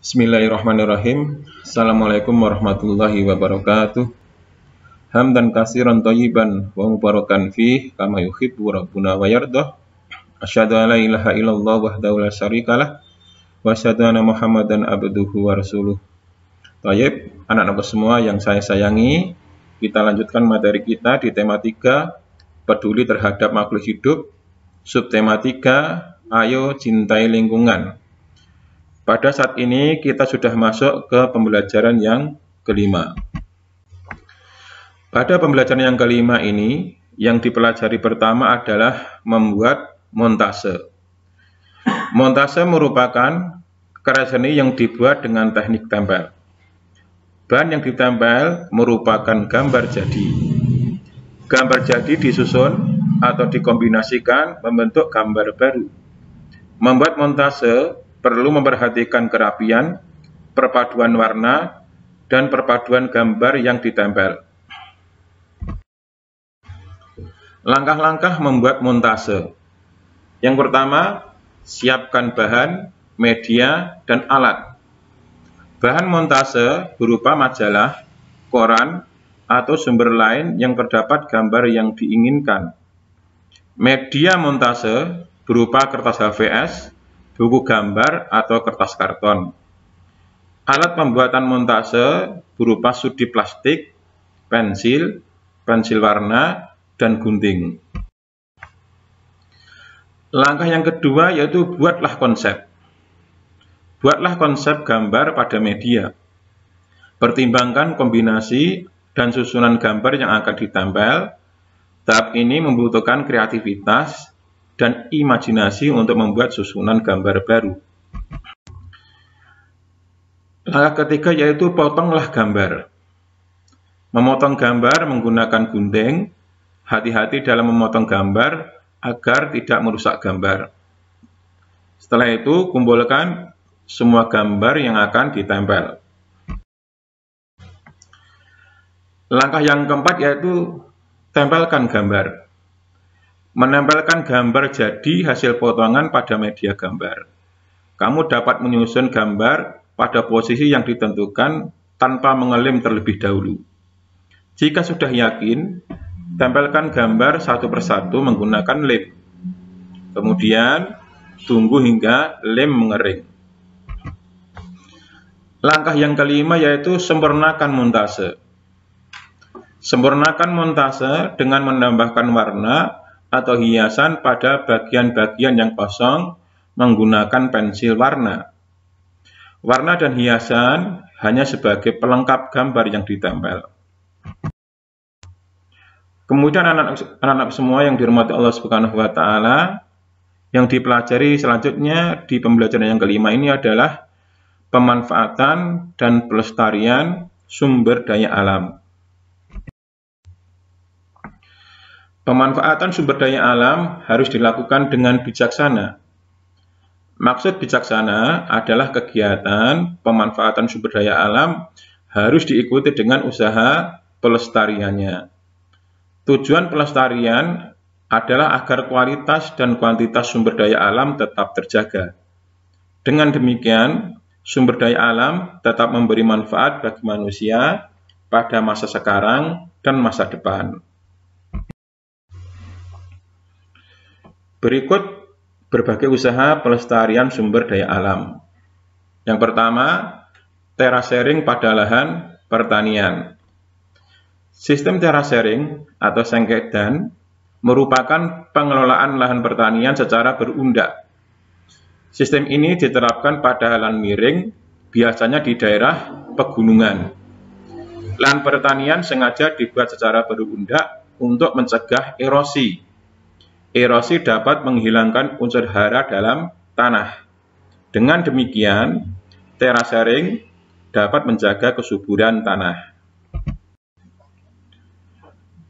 Bismillahirrahmanirrahim. Assalamualaikum warahmatullahi wabarakatuh. Hamdan kasiran tayyiban wa mubarakan fi kama yuhibbu rabbuna wa yardah. Asyadu ala ilaha ilallah wa daula syarikalah wa asyhadu anna Muhammadan abduhu wa rasuluh. Tayyib, anak-anak semua yang saya sayangi, kita lanjutkan materi kita di tema 3 peduli terhadap makhluk hidup subtema 3 ayo cintai lingkungan pada saat ini kita sudah masuk ke pembelajaran yang kelima. Pada pembelajaran yang kelima ini, yang dipelajari pertama adalah membuat montase. Montase merupakan karya seni yang dibuat dengan teknik tempel. Bahan yang ditempel merupakan gambar jadi. Gambar jadi disusun atau dikombinasikan membentuk gambar baru. Membuat montase perlu memperhatikan kerapian, perpaduan warna, dan perpaduan gambar yang ditempel. Langkah-langkah membuat montase. Yang pertama, siapkan bahan, media, dan alat. Bahan montase berupa majalah, koran, atau sumber lain yang terdapat gambar yang diinginkan. Media montase berupa kertas HVS, buku gambar atau kertas karton. Alat pembuatan montase berupa sudi plastik, pensil, pensil warna, dan gunting. Langkah yang kedua yaitu buatlah konsep. Buatlah konsep gambar pada media. Pertimbangkan kombinasi dan susunan gambar yang akan ditempel. Tahap ini membutuhkan kreativitas dan imajinasi untuk membuat susunan gambar baru. Langkah ketiga yaitu potonglah gambar. Memotong gambar menggunakan gunting, hati-hati dalam memotong gambar agar tidak merusak gambar. Setelah itu, kumpulkan semua gambar yang akan ditempel. Langkah yang keempat yaitu tempelkan gambar. Menempelkan gambar jadi hasil potongan pada media gambar. Kamu dapat menyusun gambar pada posisi yang ditentukan tanpa mengelim terlebih dahulu. Jika sudah yakin, tempelkan gambar satu persatu menggunakan lem. Kemudian, tunggu hingga lem mengering. Langkah yang kelima yaitu sempurnakan montase. Sempurnakan montase dengan menambahkan warna atau hiasan pada bagian-bagian yang kosong menggunakan pensil warna. Warna dan hiasan hanya sebagai pelengkap gambar yang ditempel. Kemudian anak-anak semua yang dirahmati Allah Subhanahu wa taala, yang dipelajari selanjutnya di pembelajaran yang kelima ini adalah pemanfaatan dan pelestarian sumber daya alam. Pemanfaatan sumber daya alam harus dilakukan dengan bijaksana. Maksud bijaksana adalah kegiatan pemanfaatan sumber daya alam harus diikuti dengan usaha pelestariannya. Tujuan pelestarian adalah agar kualitas dan kuantitas sumber daya alam tetap terjaga. Dengan demikian, sumber daya alam tetap memberi manfaat bagi manusia pada masa sekarang dan masa depan. Berikut berbagai usaha pelestarian sumber daya alam. Yang pertama, terasering pada lahan pertanian. Sistem terasering atau sengketan merupakan pengelolaan lahan pertanian secara berundak. Sistem ini diterapkan pada lahan miring, biasanya di daerah pegunungan. Lahan pertanian sengaja dibuat secara berundak untuk mencegah erosi erosi dapat menghilangkan unsur hara dalam tanah. Dengan demikian, terasering dapat menjaga kesuburan tanah.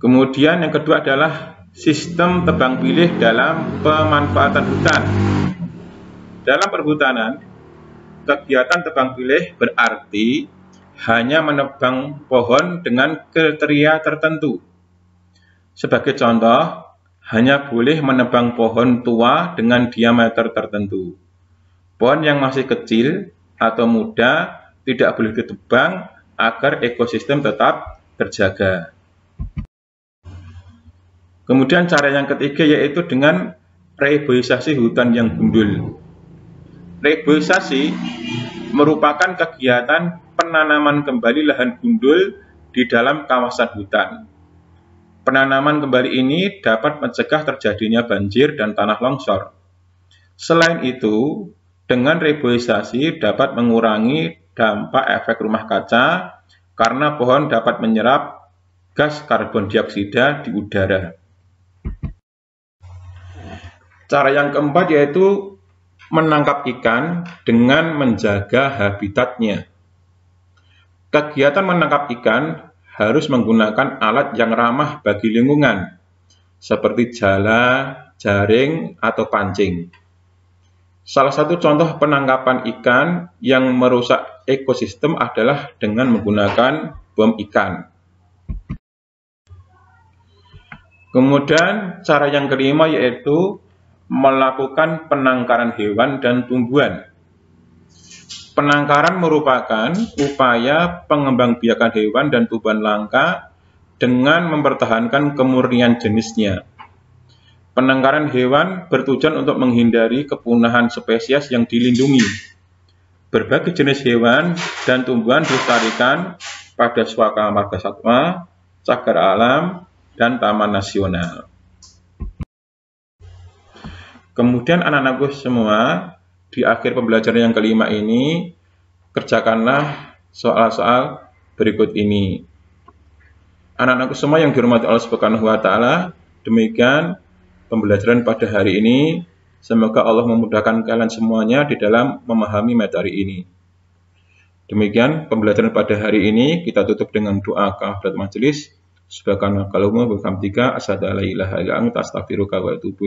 Kemudian yang kedua adalah sistem tebang pilih dalam pemanfaatan hutan. Dalam perhutanan, kegiatan tebang pilih berarti hanya menebang pohon dengan kriteria tertentu. Sebagai contoh, hanya boleh menebang pohon tua dengan diameter tertentu. Pohon yang masih kecil atau muda tidak boleh ditebang agar ekosistem tetap terjaga. Kemudian cara yang ketiga yaitu dengan reboisasi hutan yang gundul. Reboisasi merupakan kegiatan penanaman kembali lahan gundul di dalam kawasan hutan. Penanaman kembali ini dapat mencegah terjadinya banjir dan tanah longsor. Selain itu, dengan reboisasi dapat mengurangi dampak efek rumah kaca karena pohon dapat menyerap gas karbon dioksida di udara. Cara yang keempat yaitu menangkap ikan dengan menjaga habitatnya. Kegiatan menangkap ikan harus menggunakan alat yang ramah bagi lingkungan, seperti jala, jaring, atau pancing. Salah satu contoh penangkapan ikan yang merusak ekosistem adalah dengan menggunakan bom ikan. Kemudian cara yang kelima yaitu melakukan penangkaran hewan dan tumbuhan. Penangkaran merupakan upaya pengembangbiakan hewan dan tumbuhan langka dengan mempertahankan kemurnian jenisnya. Penangkaran hewan bertujuan untuk menghindari kepunahan spesies yang dilindungi. Berbagai jenis hewan dan tumbuhan dilestarikan pada suaka marga satwa, cagar alam, dan taman nasional. Kemudian anak-anakku semua, di akhir pembelajaran yang kelima ini, kerjakanlah soal-soal berikut ini. Anak-anakku semua yang dihormati Allah Subhanahu wa taala, demikian pembelajaran pada hari ini. Semoga Allah memudahkan kalian semuanya di dalam memahami materi ini. Demikian pembelajaran pada hari ini kita tutup dengan doa kafarat majelis. Subhanakallahumma wa bihamdika asyhadu an la ilaha illa anta astaghfiruka wa atubu